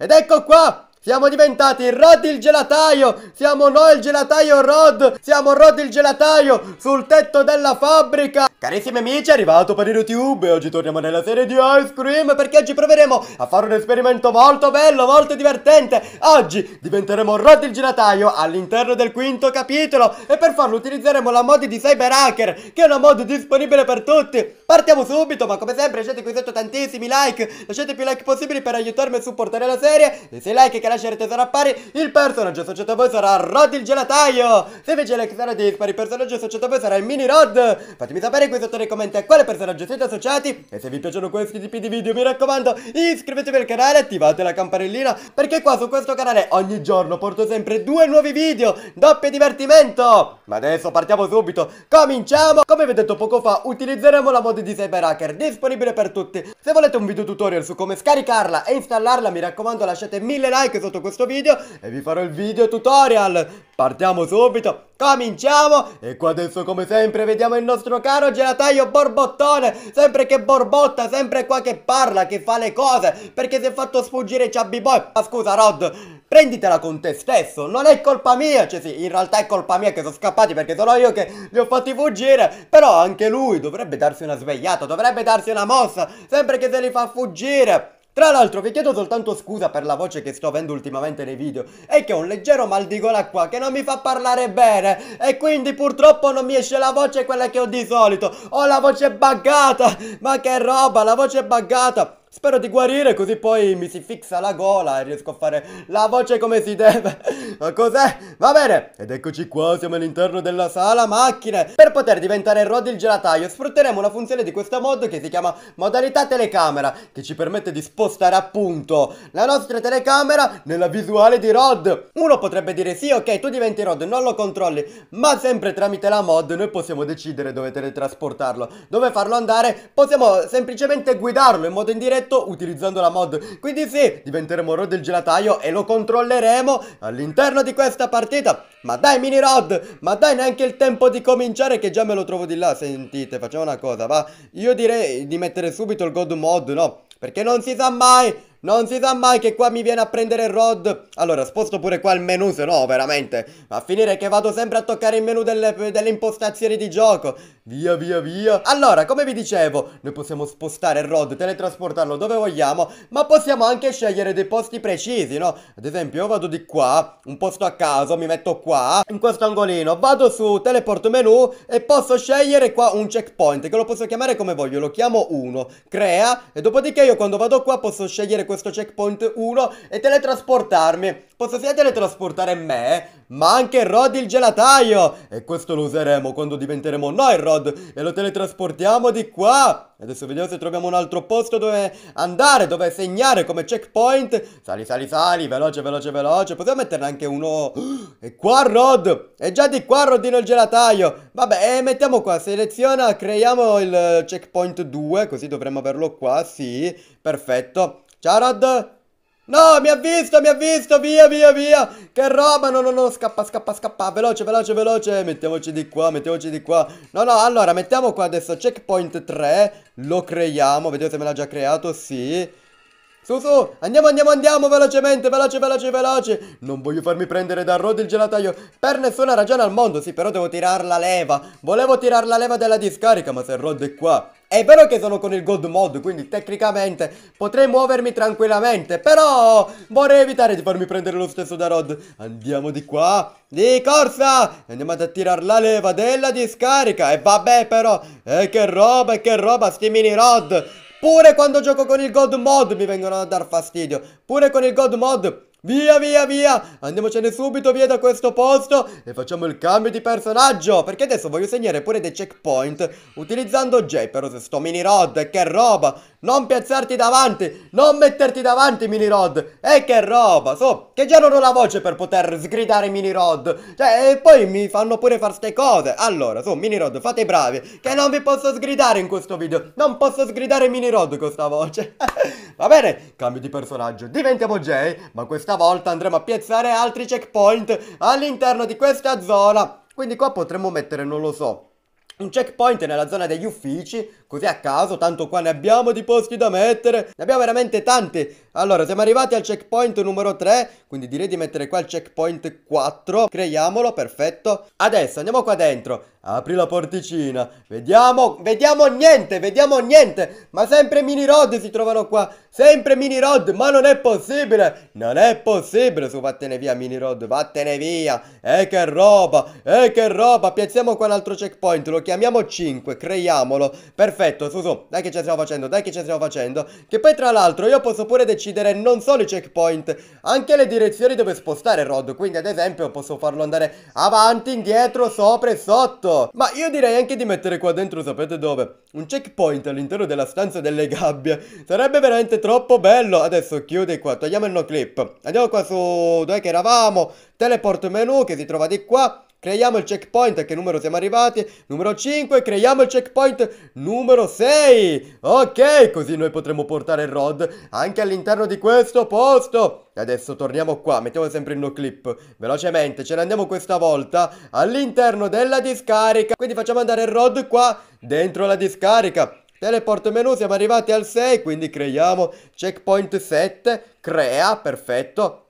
Ed ecco qua siamo diventati Rod il gelataio, siamo noi il gelataio Rod, siamo Rod il gelataio sul tetto della fabbrica. Carissimi amici, è arrivato per YouTube e oggi torniamo nella serie di Ice Cream perché oggi proveremo a fare un esperimento molto bello, molto divertente. Oggi diventeremo Rod il gelataio all'interno del quinto capitolo e per farlo utilizzeremo la mod di Cyber Hacker che è una mod disponibile per tutti. Partiamo subito, ma come sempre lasciate qui sotto tantissimi like, lasciate più like possibili per aiutarmi a supportare la serie e se like che lasciate scegliete sarà pari, il personaggio associato a voi sarà Rod il gelataio. Se invece le sarà dispari, il personaggio associato a voi sarà il mini Rod. Fatemi sapere qui sotto nei commenti a quale personaggio siete associati. E se vi piacciono questi tipi di video, mi raccomando, iscrivetevi al canale, attivate la campanellina, perché qua su questo canale ogni giorno porto sempre due nuovi video, doppio divertimento. Ma adesso partiamo subito, cominciamo! Come vi ho detto poco fa, utilizzeremo la mod di Hacker disponibile per tutti. Se volete un video tutorial su come scaricarla e installarla, mi raccomando lasciate mille like anche sotto questo video e vi farò il video tutorial. Partiamo subito, cominciamo e qua adesso come sempre vediamo il nostro caro gelataio borbottone, sempre che borbotta, sempre qua che parla, che fa le cose, perché si è fatto sfuggire Chubby Boy. Ma scusa Rod, prenditela con te stesso, non è colpa mia, cioè sì, in realtà è colpa mia che sono scappati perché sono io che li ho fatti fuggire, però anche lui dovrebbe darsi una svegliata, dovrebbe darsi una mossa, sempre che se li fa fuggire. Tra l'altro vi chiedo soltanto scusa per la voce che sto avendo ultimamente nei video, è che ho un leggero mal di gola qua che non mi fa parlare bene e quindi purtroppo non mi esce la voce quella che ho di solito, ho la voce buggata, ma che roba, la voce buggata! Spero di guarire così poi mi si fissa la gola e riesco a fare la voce come si deve. Ma cos'è? Va bene! Ed eccoci qua, siamo all'interno della sala macchine. Per poter diventare Rod il gelataio sfrutteremo una funzione di questa mod che si chiama modalità telecamera, che ci permette di spostare appunto la nostra telecamera nella visuale di Rod. Uno potrebbe dire sì, ok, tu diventi Rod, non lo controlli, ma sempre tramite la mod noi possiamo decidere dove teletrasportarlo, dove farlo andare, possiamo semplicemente guidarlo in modo indiretto oggetto utilizzando la mod. Quindi sì, diventeremo Rod il gelataio e lo controlleremo all'interno di questa partita. Ma dai mini Rod, ma dai neanche il tempo di cominciare che già me lo trovo di là. Sentite, facciamo una cosa, va. Io direi di mettere subito il God mod, no? Perché non si sa mai non si sa mai che qua mi viene a prendere Rod. Allora, sposto pure qua il menu, se no, veramente. Va A finire che vado sempre a toccare il menu delle, delle impostazioni di gioco. Via, via, via. Allora, come vi dicevo, noi possiamo spostare Rod, teletrasportarlo dove vogliamo, ma possiamo anche scegliere dei posti precisi, no? Ad esempio, io vado di qua, un posto a caso, mi metto qua, in questo angolino. Vado su teleport menu e posso scegliere qua un checkpoint, che lo posso chiamare come voglio. Lo chiamo 1, crea, e dopodiché io quando vado qua posso scegliere questo checkpoint 1 e teletrasportarmi. Posso sia teletrasportare me, ma anche Rod il gelataio. E questo lo useremo quando diventeremo noi Rod e lo teletrasportiamo di qua. Adesso vediamo se troviamo un altro posto dove andare, dove segnare come checkpoint. Sali, sali, sali, veloce, veloce, veloce. Possiamo metterne anche uno... E qua Rod! E già di qua Rodino il gelataio. Vabbè, e eh, mettiamo qua, seleziona, creiamo il checkpoint 2, così dovremmo averlo qua, sì. Perfetto. Ciao Rod! No, mi ha visto, mi ha visto, via, via, via Che roba, no, no, no, scappa, scappa, scappa Veloce, veloce, veloce Mettiamoci di qua, mettiamoci di qua No, no, allora, mettiamo qua adesso checkpoint 3 Lo creiamo, vediamo se me l'ha già creato, sì su, su, andiamo, andiamo, andiamo, velocemente, veloce, veloce, veloce. Non voglio farmi prendere da Rod il gelataio. Per nessuna ragione al mondo, sì, però devo tirare la leva. Volevo tirare la leva della discarica, ma se Rod è qua... È vero che sono con il gold mod, quindi tecnicamente potrei muovermi tranquillamente, però vorrei evitare di farmi prendere lo stesso da Rod. Andiamo di qua, di corsa! Andiamo ad attirare la leva della discarica, e vabbè però, e eh, che roba, e che roba, sti mini Rod! Pure quando gioco con il God Mod mi vengono a dar fastidio. Pure con il God Mod. Via, via, via! Andiamocene subito via da questo posto e facciamo il cambio di personaggio! Perché adesso voglio segnare pure dei checkpoint utilizzando J, però se sto mini rod, che roba! Non piazzarti davanti, non metterti davanti Mini Rod. E che roba, so, che già non ho la voce per poter sgridare Mini Rod. Cioè, e poi mi fanno pure fare ste cose. Allora, so, Mini Rod, fate i bravi, che non vi posso sgridare in questo video. Non posso sgridare Mini Rod con sta voce. Va bene, cambio di personaggio, diventiamo Jay, ma questa volta andremo a piazzare altri checkpoint all'interno di questa zona. Quindi qua potremmo mettere, non lo so, un checkpoint nella zona degli uffici, così a caso, tanto qua ne abbiamo di posti da mettere, ne abbiamo veramente tanti. Allora, siamo arrivati al checkpoint numero 3, quindi direi di mettere qua il checkpoint 4. Creiamolo, perfetto. Adesso andiamo qua dentro. Apri la porticina. Vediamo, vediamo niente, vediamo niente. Ma sempre mini rod si trovano qua. Sempre mini rod, ma non è possibile. Non è possibile. Su, vattene via mini rod, vattene via. eh, che roba, eh, che roba. Piazziamo qua un altro checkpoint, lo chiamiamo 5, creiamolo. Perfetto, su su, dai che ce la stiamo facendo, dai che ce la stiamo facendo. Che poi tra l'altro io posso pure decidere decidere non solo i checkpoint, anche le direzioni dove spostare Rod, quindi ad esempio posso farlo andare avanti, indietro, sopra e sotto. Ma io direi anche di mettere qua dentro, sapete dove? Un checkpoint all'interno della stanza delle gabbie, sarebbe veramente troppo bello. Adesso chiudi qua, togliamo il no clip, andiamo qua su dove eravamo, teleport menu che si trova di qua, Creiamo il checkpoint, a che numero siamo arrivati? Numero 5, creiamo il checkpoint numero 6 Ok, così noi potremo portare il Rod anche all'interno di questo posto Adesso torniamo qua, mettiamo sempre il no clip Velocemente, ce ne andiamo questa volta all'interno della discarica Quindi facciamo andare il Rod qua, dentro la discarica Teleport menu, siamo arrivati al 6, quindi creiamo checkpoint 7 Crea, perfetto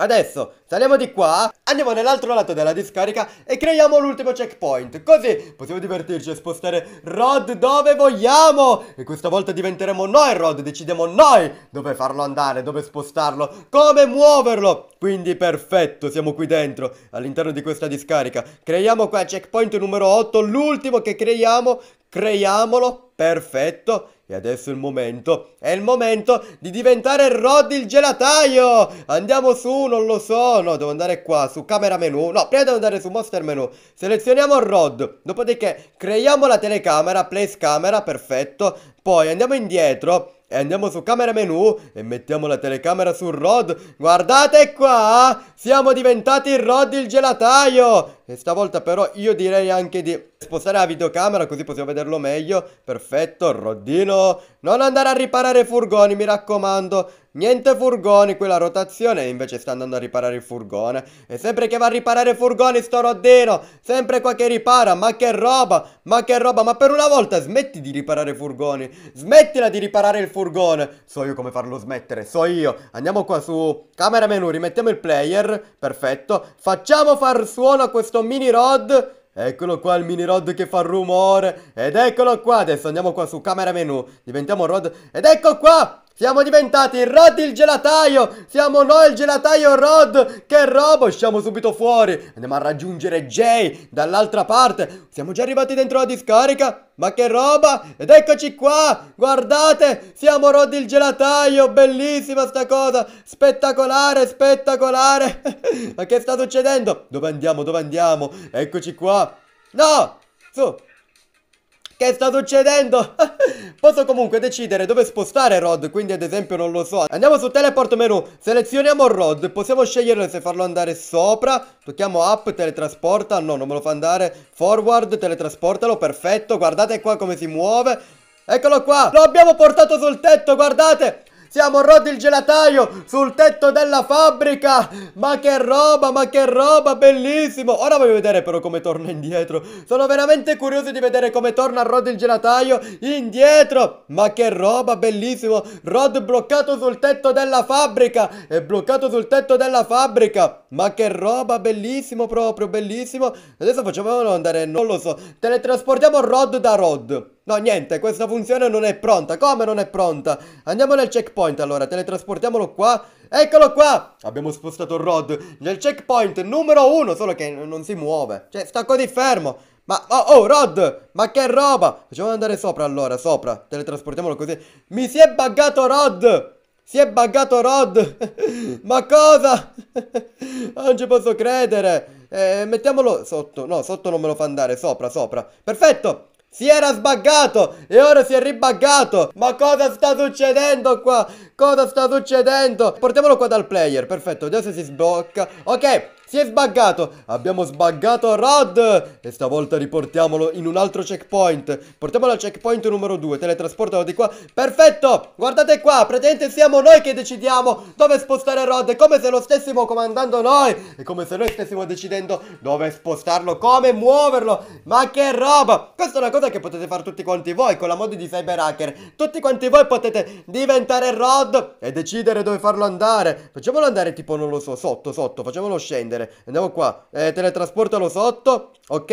Adesso saliamo di qua, andiamo nell'altro lato della discarica e creiamo l'ultimo checkpoint. Così possiamo divertirci e spostare Rod dove vogliamo. E questa volta diventeremo noi Rod, decidiamo noi dove farlo andare, dove spostarlo, come muoverlo. Quindi perfetto, siamo qui dentro, all'interno di questa discarica. Creiamo qua checkpoint numero 8, l'ultimo che creiamo, creiamolo, perfetto. E adesso è il momento, è il momento di diventare Rod il gelataio! Andiamo su, non lo so, no, devo andare qua, su camera menu, no, prima devo andare su monster menu, selezioniamo Rod, dopodiché creiamo la telecamera, place camera, perfetto, poi andiamo indietro, e andiamo su camera menu e mettiamo la telecamera su Rod. Guardate qua! Siamo diventati Rod il gelataio! E stavolta però io direi anche di spostare la videocamera così possiamo vederlo meglio. Perfetto, Roddino. Non andare a riparare furgoni, mi raccomando. Niente furgoni qui la rotazione Invece sta andando a riparare il furgone E sempre che va a riparare furgoni sto rodino, Sempre qua che ripara Ma che roba Ma che roba Ma per una volta smetti di riparare furgoni Smettila di riparare il furgone So io come farlo smettere So io Andiamo qua su camera menu Rimettiamo il player Perfetto Facciamo far suono a questo mini rod Eccolo qua il mini rod che fa rumore Ed eccolo qua Adesso andiamo qua su camera menu Diventiamo rod Ed ecco qua siamo diventati Rod il gelataio! Siamo noi il gelataio Rod! Che roba! Usciamo subito fuori! Andiamo a raggiungere Jay dall'altra parte! Siamo già arrivati dentro la discarica? Ma che roba! Ed eccoci qua! Guardate! Siamo Rod il gelataio! Bellissima sta cosa! Spettacolare, spettacolare! Ma che sta succedendo? Dove andiamo? Dove andiamo? Eccoci qua! No! Su! Che sta succedendo? Posso comunque decidere dove spostare Rod, quindi ad esempio non lo so. Andiamo su teleport menu, selezioniamo Rod, possiamo scegliere se farlo andare sopra, tocchiamo up, teletrasporta, no non me lo fa andare, forward, teletrasportalo, perfetto, guardate qua come si muove. Eccolo qua, lo abbiamo portato sul tetto, guardate! Siamo Rod il gelataio sul tetto della fabbrica. Ma che roba, ma che roba, bellissimo. Ora voglio vedere però come torna indietro. Sono veramente curioso di vedere come torna Rod il gelataio indietro. Ma che roba, bellissimo. Rod bloccato sul tetto della fabbrica. È bloccato sul tetto della fabbrica. Ma che roba, bellissimo proprio, bellissimo. Adesso facciamolo andare, non lo so. Teletrasportiamo Rod da Rod. No, niente, questa funzione non è pronta. Come non è pronta? Andiamo nel checkpoint allora, teletrasportiamolo qua. Eccolo qua! Abbiamo spostato Rod nel checkpoint numero uno, solo che non si muove. Cioè, sta così fermo. Ma, oh, oh, Rod, ma che roba! Facciamo andare sopra allora, sopra. Teletrasportiamolo così. Mi si è buggato Rod! Si è buggato Rod! ma cosa? non ci posso credere! Eh, mettiamolo sotto. No, sotto non me lo fa andare, sopra, sopra. Perfetto! Si era sbaggato e ora si è ribaggato. Ma cosa sta succedendo qua? Cosa sta succedendo? Portiamolo qua dal player, perfetto, se si sblocca. Ok, si è sbaggato! Abbiamo sbaggato Rod! E stavolta riportiamolo in un altro checkpoint. Portiamolo al checkpoint numero 2. Teletrasportalo di qua. Perfetto! Guardate qua! Praticamente siamo noi che decidiamo dove spostare Rod. È come se lo stessimo comandando noi. È come se noi stessimo decidendo dove spostarlo, come muoverlo. Ma che roba! Questa è una cosa che potete fare tutti quanti voi con la mod di Cyberhacker. Tutti quanti voi potete diventare Rod e decidere dove farlo andare. Facciamolo andare tipo, non lo so, sotto, sotto. Facciamolo scendere vedere. Andiamo qua. Eh, teletrasportalo sotto. Ok.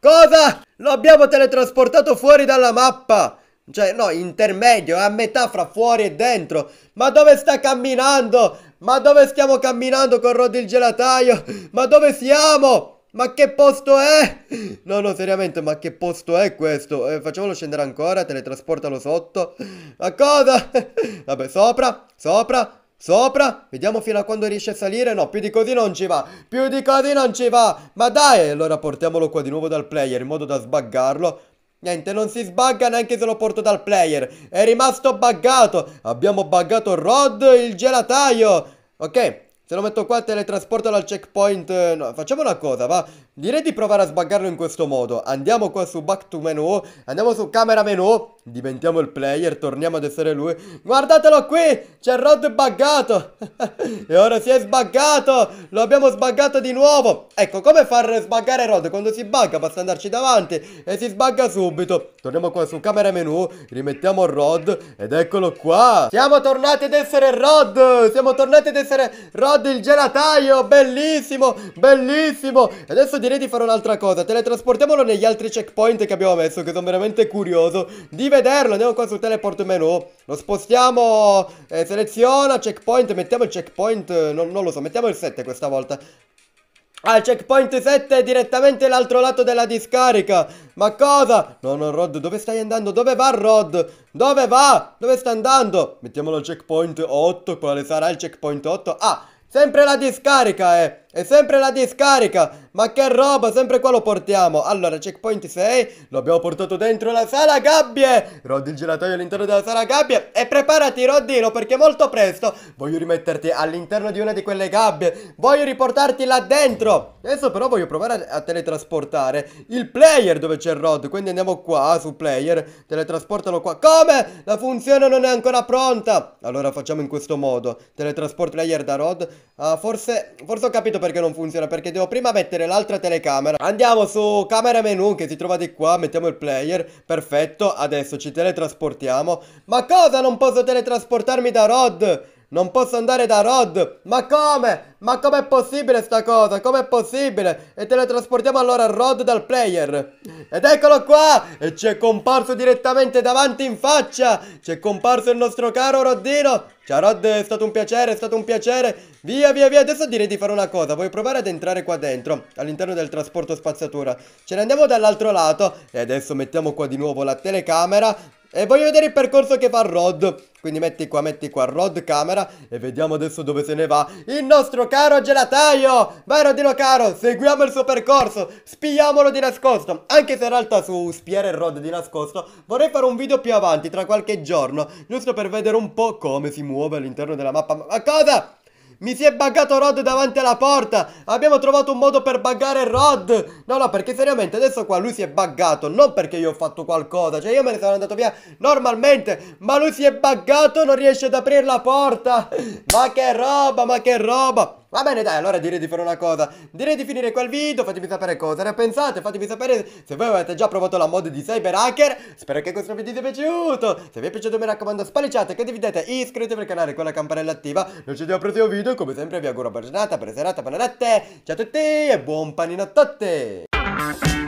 Cosa? Lo abbiamo teletrasportato fuori dalla mappa. Cioè, no, intermedio, a metà fra fuori e dentro. Ma dove sta camminando? Ma dove stiamo camminando con Rod il gelataio? Ma dove siamo? Ma che posto è? No, no, seriamente, ma che posto è questo? Eh, facciamolo scendere ancora, teletrasportalo sotto. Ma cosa? Vabbè, sopra, sopra, Sopra? Vediamo fino a quando riesce a salire. No, più di così non ci va. Più di così non ci va. Ma dai! Allora portiamolo qua di nuovo dal player in modo da sbaggarlo. Niente, non si sbagga neanche se lo porto dal player. È rimasto buggato. Abbiamo buggato Rod il gelataio. Ok, se lo metto qua teletrasporto al checkpoint eh, No, facciamo una cosa, va Direi di provare a sbaggarlo in questo modo Andiamo qua su back to menu Andiamo su camera menu Diventiamo il player, torniamo ad essere lui Guardatelo qui, c'è Rod buggato E ora si è sbaggato Lo abbiamo sbaggato di nuovo Ecco, come far sbaggare Rod? Quando si bugga basta andarci davanti E si sbagga subito Torniamo qua su camera menu Rimettiamo Rod Ed eccolo qua Siamo tornati ad essere Rod Siamo tornati ad essere Rod God, il gelataio, bellissimo, bellissimo Adesso direi di fare un'altra cosa, teletrasportiamolo negli altri checkpoint che abbiamo messo Che sono veramente curioso di vederlo, andiamo qua sul teleport menu Lo spostiamo, eh, seleziona, checkpoint, mettiamo il checkpoint, eh, non, non lo so, mettiamo il 7 questa volta al checkpoint 7 direttamente l'altro lato della discarica Ma cosa? No no Rod dove stai andando? Dove va Rod? Dove va? Dove sta andando? Mettiamolo al checkpoint 8 Quale sarà il checkpoint 8? Ah Sempre la discarica, eh! È sempre la discarica! Ma che roba, sempre qua lo portiamo! Allora, checkpoint 6, lo abbiamo portato dentro la sala gabbie! Roddy il gelatoio all'interno della sala gabbie! E preparati, Roddino, perché molto presto voglio rimetterti all'interno di una di quelle gabbie! Voglio riportarti là dentro! Adesso però voglio provare a teletrasportare il player dove c'è Rod, quindi andiamo qua, su player, teletrasportalo qua. Come? La funzione non è ancora pronta! Allora facciamo in questo modo, teletrasport player da Rod. Ah, forse, forse ho capito perché perché non funziona Perché devo prima mettere l'altra telecamera Andiamo su camera menu che si trova di qua Mettiamo il player Perfetto Adesso ci teletrasportiamo Ma cosa non posso teletrasportarmi da Rod? Non posso andare da Rod! Ma come? Ma com'è possibile sta cosa? Com'è possibile? E teletrasportiamo allora Rod dal player. Ed eccolo qua! E ci è comparso direttamente davanti in faccia! Ci è comparso il nostro caro Roddino! Ciao Rod, è stato un piacere, è stato un piacere! Via, via, via! Adesso direi di fare una cosa. Vuoi provare ad entrare qua dentro, all'interno del trasporto spazzatura. Ce ne andiamo dall'altro lato. E adesso mettiamo qua di nuovo la telecamera. E voglio vedere il percorso che fa Rod. Quindi metti qua, metti qua Rod camera e vediamo adesso dove se ne va il nostro caro gelataio. Vai Rodino caro, seguiamo il suo percorso, spiamolo di nascosto. Anche se in realtà su spiare Rod di nascosto vorrei fare un video più avanti, tra qualche giorno, giusto per vedere un po' come si muove all'interno della mappa. Ma cosa? Mi si è buggato Rod davanti alla porta. Abbiamo trovato un modo per buggare Rod. No, no, perché seriamente adesso qua lui si è buggato. Non perché io ho fatto qualcosa. Cioè io me ne sono andato via normalmente. Ma lui si è buggato. Non riesce ad aprire la porta. Ma che roba, ma che roba. Va bene dai, allora direi di fare una cosa, direi di finire quel video, fatemi sapere cosa ne pensate, fatemi sapere se voi avete già provato la mod di Cyber Hacker spero che questo video vi sia piaciuto, se vi è piaciuto mi raccomando spallicciate, condividete, iscrivetevi al canale con la campanella attiva, noi ci vediamo al prossimo video, come sempre vi auguro buona giornata, buona serata, buona notte, ciao a tutti e buon panino a tutti!